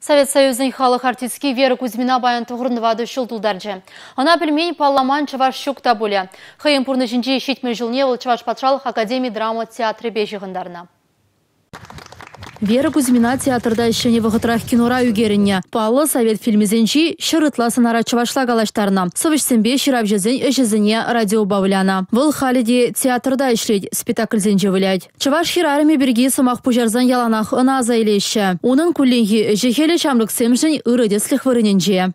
Совет Союзын халық артистки Вера Кузьмина баян шыл жылдылдаржы. Она білмейін палламан чаваш шукта боле. Хайын пұрны шетмен жылне ол чаваш патшалық Академии драма театры бежіғындарына. Вера Кузьмина театрда ішіне вғытырақ кинора үгеріне. Палы совет фильмізенчі шырытласын Чывашла галаштарна. Сывышсенбе шырап жезін үшізіне радио бавляна. Выл халиде театрда ішлет, спектакльзенче вылядь. Чываш хирарами бірге сымақ пужарзан яланах ына азайлеші. Оның күлінгі жекелі шамлық семжін ұрыдеслік же.